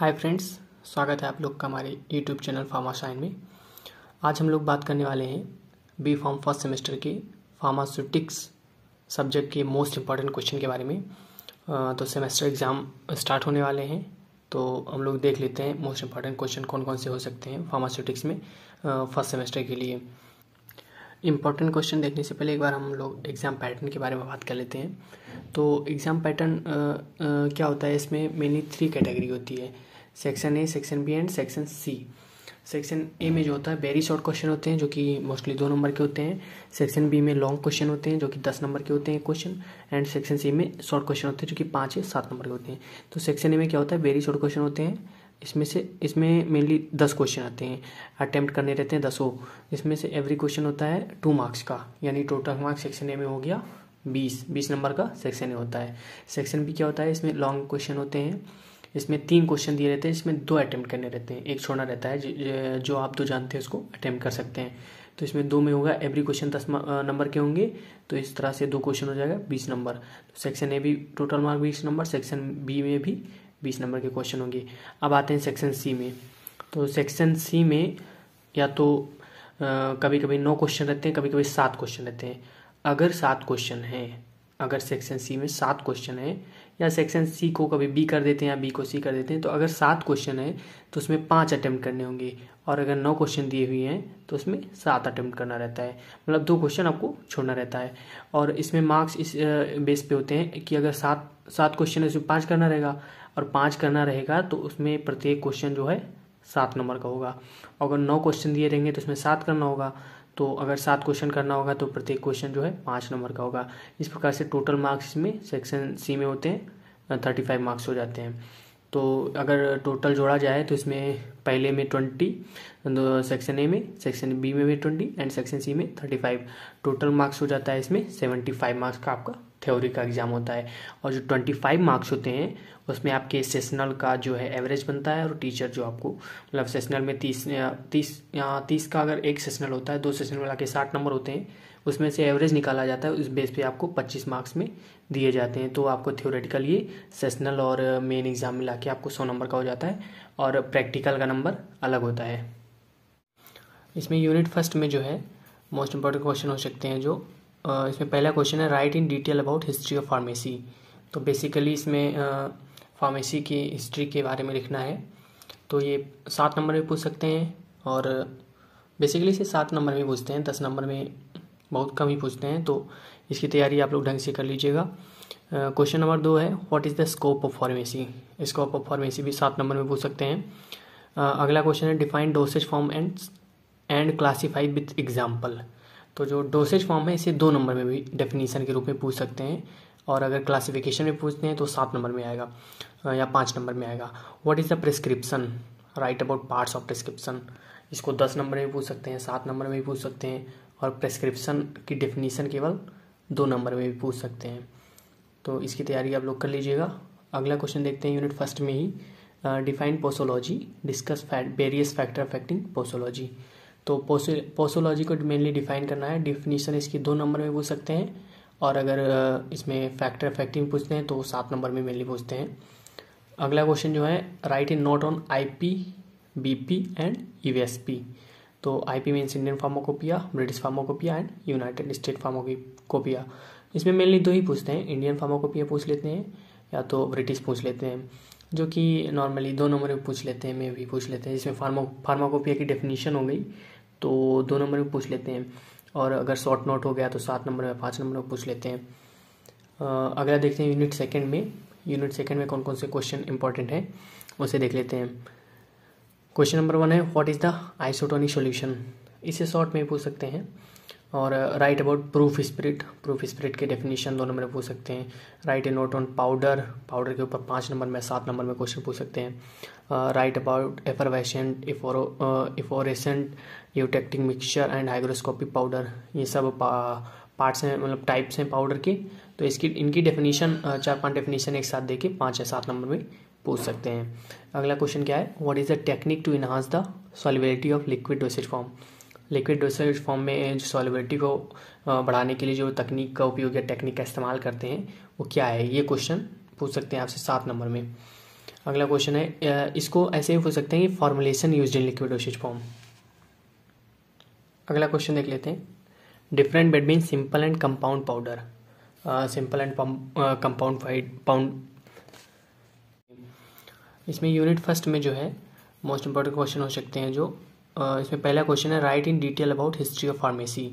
Hi friends स्वागत है आप लोग का हमारे यूट्यूब चैनल फार्माशाइन में आज हम लोग बात करने वाले हैं बी फॉर्म फर्स्ट सेमेस्टर के फार्मास्यूटिक्स सब्जेक्ट के मोस्ट इम्पॉर्टेंट क्वेश्चन के बारे में तो सेमेस्टर एग्ज़ाम स्टार्ट होने वाले हैं तो हम लोग देख लेते हैं मोस्ट इम्पॉर्टेंट क्वेश्चन कौन कौन से हो सकते हैं फार्मास्यूटिक्स में फर्स्ट सेमेस्टर के लिए इम्पॉर्टेंट क्वेश्चन देखने से पहले एक बार हम लोग एग्ज़ाम पैटर्न के बारे में बात कर लेते हैं तो एग्ज़ाम पैटर्न क्या होता है इसमें मेनली थ्री कैटेगरी होती है section A section B and section C section A में जो होता है वेरी शॉर्ट क्वेश्चन होते हैं जो कि मोस्टली दो नंबर के होते हैं सेक्शन बी में लॉन्ग क्वेश्चन होते हैं जो कि दस नंबर के होते हैं क्वेश्चन एंड सेक्शन सी में शॉर्ट क्वेश्चन होते हैं जो कि पाँच या सात नंबर के होते हैं तो सेक्शन ए में क्या होता है वेरी शॉर्ट क्वेश्चन होते हैं इसमें से इसमें मेनली दस क्वेश्चन आते हैं अटैम्प्ट करने रहते हैं दसों इसमें से एवरी क्वेश्चन होता है टू मार्क्स का यानी टोटल मार्क्स सेक्शन ए में हो गया बीस बीस नंबर का सेक्शन ए होता है सेक्शन बी क्या होता है इसमें लॉन्ग क्वेश्चन होते हैं इसमें तीन क्वेश्चन दिए रहते हैं इसमें दो अटैम्प्ट करने रहते हैं एक छोड़ना रहता है जो आप दो तो जानते हैं उसको अटैम्प्ट कर सकते हैं तो इसमें दो में होगा एवरी क्वेश्चन दस नंबर के होंगे तो इस तरह से दो क्वेश्चन हो जाएगा बीस नंबर तो सेक्शन ए भी टोटल मार्क बीस नंबर सेक्शन बी में भी बीस नंबर के क्वेश्चन होंगे अब आते हैं सेक्शन सी में तो सेक्शन सी में या तो आ, कभी कभी नौ क्वेश्चन रहते हैं कभी कभी सात क्वेश्चन रहते हैं अगर सात क्वेश्चन हैं अगर सेक्शन सी में सात क्वेश्चन है या सेक्शन सी को कभी बी कर देते हैं या बी को सी कर देते हैं तो अगर सात क्वेश्चन है तो उसमें पाँच अटैम्प्ट करने होंगे और अगर नौ क्वेश्चन दिए हुए हैं तो उसमें सात अटैम्प्ट करना रहता है मतलब दो क्वेश्चन आपको छोड़ना रहता है और इसमें मार्क्स इस बेस पे होते हैं कि अगर सात सात क्वेश्चन है तो उसमें पाँच करना रहेगा और पाँच करना रहेगा तो उसमें प्रत्येक क्वेश्चन जो है सात नंबर का होगा अगर नौ क्वेश्चन दिए रहेंगे तो उसमें सात करना होगा तो अगर सात क्वेश्चन करना होगा तो प्रत्येक क्वेश्चन जो है पाँच नंबर का होगा इस प्रकार से टोटल मार्क्स इसमें सेक्शन सी में होते हैं थर्टी फाइव मार्क्स हो जाते हैं तो अगर टोटल जोड़ा जाए तो इसमें पहले में ट्वेंटी सेक्शन ए में सेक्शन बी में भी ट्वेंटी एंड सेक्शन सी में थर्टी फाइव टोटल मार्क्स हो जाता है इसमें सेवेंटी फाइव मार्क्स का आपका थ्योरी का एग्ज़ाम होता है और जो ट्वेंटी फाइव मार्क्स होते हैं उसमें आपके सेशनल का जो है एवरेज बनता है और टीचर जो आपको मतलब सेशनल में तीस तीस तीस का अगर एक सेशनल होता है दो सेशनल मिला के साठ नंबर होते हैं उसमें से एवरेज निकाला जाता है उस बेस पे आपको पच्चीस मार्क्स में दिए जाते हैं तो आपको थ्योरेटिकल ये सेशनल और मेन एग्ज़ाम मिला के आपको सौ नंबर का हो जाता है और प्रैक्टिकल का नंबर अलग होता है इसमें यूनिट फर्स्ट में जो है मोस्ट इम्पॉर्टेंट क्वेश्चन हो सकते हैं जो इसमें पहला क्वेश्चन है write in detail about history of pharmacy तो बेसिकली इसमें फार्मेसी की हिस्ट्री के बारे में लिखना है तो ये सात नंबर में पूछ सकते हैं और बेसिकली इसे सात नंबर में पूछते हैं दस नंबर में बहुत कम ही पूछते हैं तो इसकी तैयारी आप लोग ढंग से कर लीजिएगा क्वेश्चन नंबर दो है what is the scope of pharmacy scope of pharmacy भी सात नंबर में पूछ सकते हैं uh, अगला क्वेश्चन है define dosage form and and classified with example तो जो डोसेज फॉर्म है इसे दो नंबर में भी डेफिनीसन के रूप में पूछ सकते हैं और अगर क्लासिफिकेशन में पूछते हैं तो सात नंबर में आएगा या पाँच नंबर में आएगा what is the prescription write about parts of prescription इसको दस नंबर में पूछ सकते हैं सात नंबर में भी पूछ सकते हैं और प्रिस्क्रिप्शन की डेफिनीसन केवल दो नंबर में भी पूछ सकते हैं तो इसकी तैयारी आप लोग कर लीजिएगा अगला क्वेश्चन देखते हैं यूनिट फर्स्ट में ही define posology discuss various factor affecting posology तो पोसोलॉजी को मेनली डिफाइन करना है डिफिनीशन इसकी दो नंबर में पूछ सकते हैं और अगर इसमें फैक्टर फैक्टिंग पूछते हैं तो सात नंबर में मेनली पूछते हैं अगला क्वेश्चन जो है write in note on I P B P and U S P तो I P means Indian pharmacopoeia British pharmacopoeia and United State pharmacopoeia इसमें मेनली दो ही पूछते हैं इंडियन फार्मोकोपिया पूछ लेते हैं या तो ब्रिटिश पूछ लेते हैं जो कि नॉर्मली दो नंबर में पूछ लेते हैं मे भी पूछ लेते हैं जिसमें फार्मा फार्माकोपिया की डेफिनीशन हो गई तो दो हम्म। नंबर में पूछ लेते हैं और अगर शॉर्ट नोट हो गया तो सात नंबर में पाँच नंबर में पूछ लेते हैं अगला देखते हैं यूनिट सेकेंड में यूनिट सेकेंड में कौन कौन से क्वेश्चन इंपॉर्टेंट हैं उसे देख लेते हैं क्वेश्चन नंबर वन है what is the isotonic solution इसे शॉर्ट में पूछ सकते हैं और write about proof spirit proof spirit के डेफिनेशन दो नंबर में पूछ सकते हैं write a note on powder powder के ऊपर पाँच नंबर में सात नंबर में क्वेश्चन पूछ सकते हैं write about effervescent efflorescent eutectic mixture and hygroscopic powder ये सब पार्ट्स हैं मतलब टाइप्स हैं पाउडर के तो इसकी इनकी डेफिनेशन uh, चार पांच डेफिनेशन एक साथ देके पाँच या सात नंबर में पूछ सकते हैं अगला क्वेश्चन क्या है what is the technique to enhance the solubility of liquid dosage form liquid dosage form में जो सॉलिबिलिटी को बढ़ाने के लिए जो तकनीक का उपयोग या टेक्निक का इस्तेमाल करते हैं वो क्या है ये क्वेश्चन पूछ सकते हैं आपसे सात नंबर में अगला क्वेश्चन है इसको ऐसे ही पूछ सकते हैं कि formulation use in liquid dosage form अगला क्वेश्चन देख लेते हैं different between simple and compound powder simple and compound pound इसमें यूनिट फर्स्ट में जो है मोस्ट इंपॉर्टेंट क्वेश्चन हो सकते हैं जो इसमें पहला क्वेश्चन है write in detail about history of pharmacy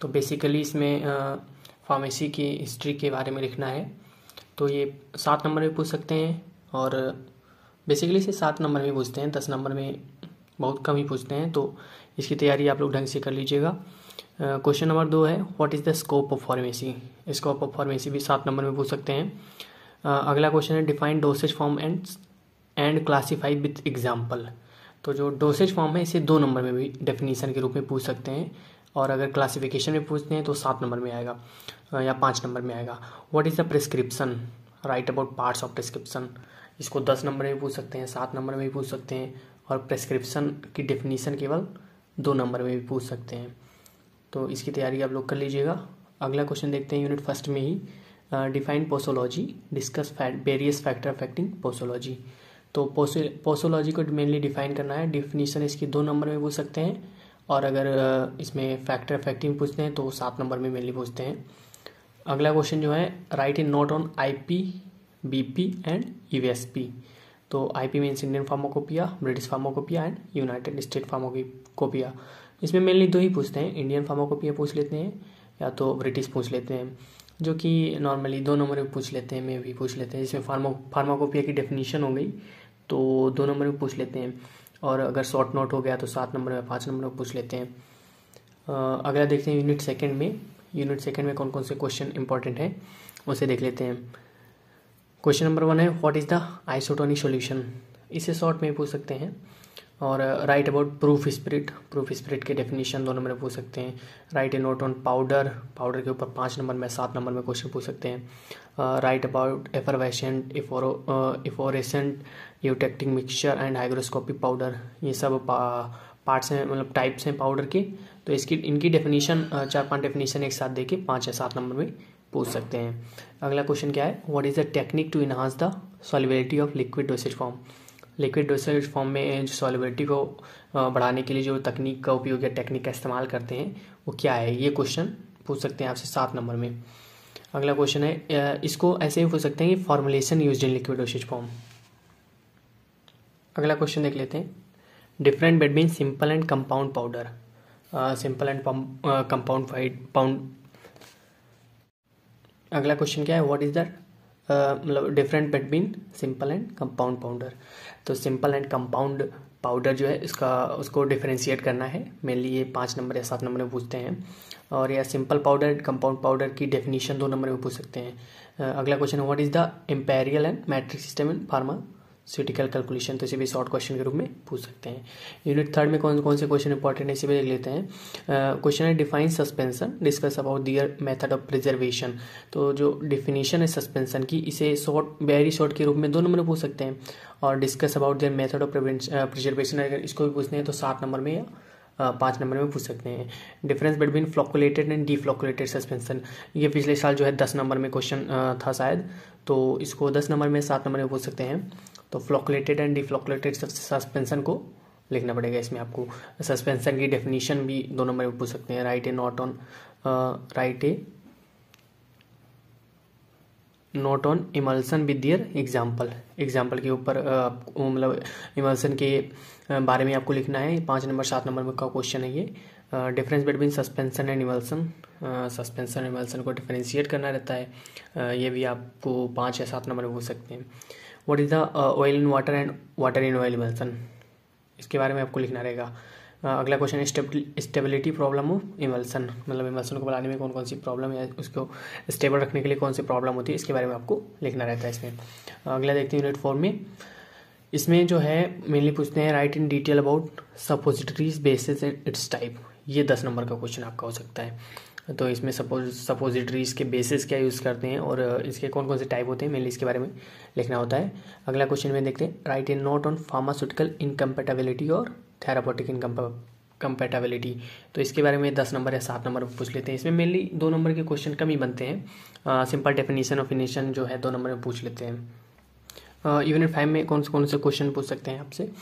तो बेसिकली इसमें फार्मेसी की हिस्ट्री के बारे में लिखना है तो ये सात नंबर में पूछ सकते हैं और बेसिकली से सात नंबर में पूछते हैं दस नंबर में बहुत कम ही पूछते हैं तो इसकी तैयारी आप लोग ढंग से कर लीजिएगा क्वेश्चन नंबर दो है what is the scope of pharmacy scope of pharmacy भी सात नंबर में पूछ सकते हैं uh, अगला क्वेश्चन है define dosage form and and classified with example तो जो डोसेज फॉर्म है इसे दो नंबर में भी डेफिनीसन के रूप में पूछ सकते हैं और अगर क्लासिफिकेशन में पूछते हैं तो सात नंबर में आएगा या पाँच नंबर में आएगा what is the prescription write about parts of prescription इसको दस नंबर में पूछ सकते हैं सात नंबर में भी पूछ सकते हैं और प्रेस्क्रिप्शन की डेफिनीसन केवल दो नंबर में भी पूछ सकते हैं तो इसकी तैयारी आप लोग कर लीजिएगा अगला क्वेश्चन देखते हैं यूनिट फर्स्ट में ही define posology discuss various factor affecting posology तो पोसोलॉजी को मेनली डिफाइन करना है डिफिनीशन इसकी दो नंबर में पूछ सकते हैं और अगर इसमें फैक्टर फैक्टिंग पूछते हैं तो सात नंबर में मेनली पूछते हैं अगला क्वेश्चन जो है write in note on I P B P and U S P तो I P means Indian pharmacopoeia British pharmacopoeia and United State pharmacopoeia इसमें मेनली दो ही पूछते हैं इंडियन फार्माकोपिया पूछ लेते हैं या तो ब्रिटिश पूछ लेते हैं जो कि नॉर्मली दो नंबर में पूछ लेते हैं मैं भी पूछ लेते हैं जिसमें फार्मा फार्माकोपिया की डेफिनीशन हो गई तो दो नंबर में पूछ लेते हैं और अगर शॉर्ट नोट हो गया तो सात नंबर में पाँच नंबर में पूछ लेते हैं अगला देखते हैं यूनिट सेकेंड में यूनिट सेकेंड में कौन कौन से क्वेश्चन इंपॉर्टेंट हैं उसे देख लेते हैं क्वेश्चन नंबर वन है what is the isotonic solution इसे शॉर्ट में पूछ सकते हैं और write about proof spirit proof spirit के डेफिनेशन दो नंबर में पूछ सकते हैं write a note on powder powder के ऊपर पाँच नंबर में सात नंबर में क्वेश्चन पूछ सकते हैं write about effervescent efflorescent eutectic mixture and hygroscopic powder ये सब पार्ट्स हैं मतलब टाइप्स हैं पाउडर के तो इसकी इनकी डेफिनेशन uh, चार पांच डेफिनेशन एक साथ देके पाँच या सात नंबर में पूछ सकते हैं अगला क्वेश्चन क्या है what is the technique to enhance the solubility of liquid dosage form liquid dosage form में जो सॉलिबिलिटी को बढ़ाने के लिए जो तकनीक का उपयोग या टेक्निक का इस्तेमाल करते हैं वो क्या है ये क्वेश्चन पूछ सकते हैं आपसे सात नंबर में अगला क्वेश्चन है इसको ऐसे ही पूछ सकते हैं कि formulation use in liquid dosage form अगला क्वेश्चन देख लेते हैं different between simple and compound powder simple and compound pound अगला क्वेश्चन क्या है व्हाट इज द मतलब different between simple and compound powder तो सिंपल एंड कंपाउंड पाउडर जो है इसका उसको डिफ्रेंशिएट करना है मेनली ये पाँच नंबर या सात नंबर में पूछते हैं और या simple powder and compound powder की डेफिनेशन दो नंबर में पूछ सकते हैं अगला question what is the imperial and metric system in pharmaceutical calculation तो इसे भी शॉर्ट क्वेश्चन के रूप में पूछ सकते हैं यूनिट थर्ड में कौन कौन से क्वेश्चन इंपॉर्टेंट है इसे भी देख लेते हैं क्वेश्चन है define suspension discuss about their method of preservation तो जो डिफिनेशन है सस्पेंसन की इसे शॉर्ट वेरी शॉर्ट के रूप में दो नंबर में पूछ सकते हैं और discuss about their method of preservation अगर इसको भी पूछते हैं तो सात नंबर में या पाँच नंबर में पूछ सकते हैं difference between flocculated and deflocculated suspension ये पिछले साल जो है दस नंबर में क्वेश्चन था शायद तो इसको दस नंबर में सात नंबर में पूछ सकते हैं तो फ्लोकलेटेड एंड डिफ्लोकलेटेड सस्पेंसन को लिखना पड़ेगा इसमें आपको सस्पेंसन की डेफिनेशन भी दो नंबर में पूछ सकते हैं write a note on write a note on emulsion with their example example के ऊपर uh, मतलब इमल्सन के uh, बारे में आपको लिखना है पाँच नंबर सात नंबर का क्वेश्चन है ये difference between suspension and emulsion suspension and emulsion को डिफ्रेंशिएट करना रहता है uh, ये भी आपको पाँच या सात नंबर में पूछ सकते हैं what is the oil in water and water in oil emulsion इसके बारे में आपको लिखना रहेगा uh, अगला क्वेश्चन है स्टेबिलिटी प्रॉब्लम ऑफ इमल्सन मतलब इमल्सन को बनाने में कौन कौन सी प्रॉब्लम या उसको स्टेबल रखने के लिए कौन सी प्रॉब्लम होती है इसके बारे में आपको लिखना रहता है इसमें uh, अगला देखते हैं यूनिट फोर में इसमें जो है मेनली पूछते हैं write in detail about suppositories basis and its type ये दस नंबर का क्वेश्चन आपका हो सकता है तो इसमें सपोज सपोजिटरीज के बेसिस क्या यूज़ करते हैं और इसके कौन कौन से टाइप होते हैं मेनली इसके बारे में लिखना होता है अगला क्वेश्चन में देखते हैं write a note on pharmaceutical incompatibility और थेरापोटिक इनकम कंपेटेबिलिटी तो इसके बारे में दस नंबर या सात नंबर पूछ लेते हैं इसमें मेनली दो नंबर के क्वेश्चन कम ही बनते हैं सिंपल डेफिनेशन ऑफ इनिशन जो है दो नंबर में पूछ लेते हैं यूनिट uh, फाइव में कौन से कौन से क्वेश्चन पूछ सकते हैं आपसे uh,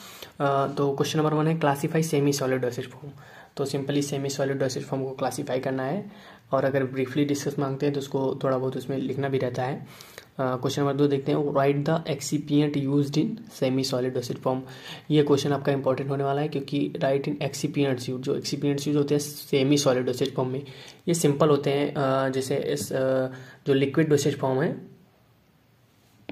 तो क्वेश्चन नंबर वन है classify semi solid acid form तो simply semi solid acid form को क्लासीफाई करना है और अगर ब्रीफली डिस्कस मांगते हैं तो उसको थोड़ा बहुत उसमें लिखना भी रहता है क्वेश्चन नंबर दो देखते हैं write the excipient use in semi solid acid form ये क्वेश्चन आपका इंपॉर्टेंट होने वाला है क्योंकि राइट इन एक्सीपियंट्स यूज जो एक्सीपियंट्स यूज होते हैं सेमी सॉलिड एसिड फॉर्म में ये सिंपल होते हैं जैसे इस जो लिक्विड डोसेज फॉर्म है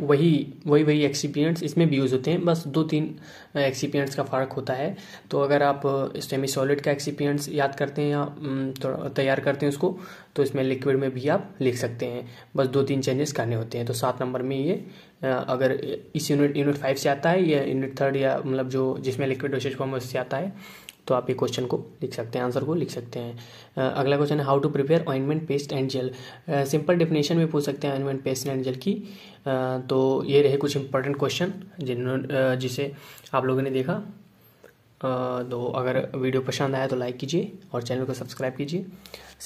वही वही वही एक्सीपियंट्स इसमें भी यूज़ होते हैं बस दो तीन एक्सीपियंट्स का फ़र्क होता है तो अगर आप स्टेमी सॉलिड का एक्सीपियंट्स याद करते हैं या थोड़ा तैयार करते हैं उसको तो इसमें लिक्विड में भी आप लिख सकते हैं बस दो तीन चेंजेस करने होते हैं तो सात नंबर में ये अगर इस यूनिट यूनिट फाइव से आता है या यूनिट थर्ड या मतलब जो जिसमें लिक्विड डोसेज फॉर्म उससे आता है तो आप ये क्वेश्चन को लिख सकते हैं आंसर को लिख सकते हैं अगला क्वेश्चन है how to prepare ointment paste and gel simple definition भी पूछ सकते हैं ऑइनमेंट पेस्ट एंड जेल की तो ये रहे कुछ इंपॉर्टेंट क्वेश्चन जिन्होंने जिसे आप लोगों ने देखा तो अगर वीडियो पसंद आया तो लाइक कीजिए और चैनल को सब्सक्राइब कीजिए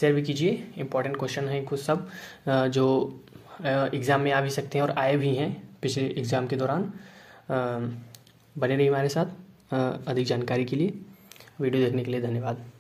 शेयर भी कीजिए इंपॉर्टेंट क्वेश्चन है कुछ सब जो एग्ज़ाम में आ भी सकते हैं और आए भी हैं पिछले एग्ज़ाम के दौरान बने रहिए हमारे साथ अधिक जानकारी के लिए वीडियो देखने के लिए धन्यवाद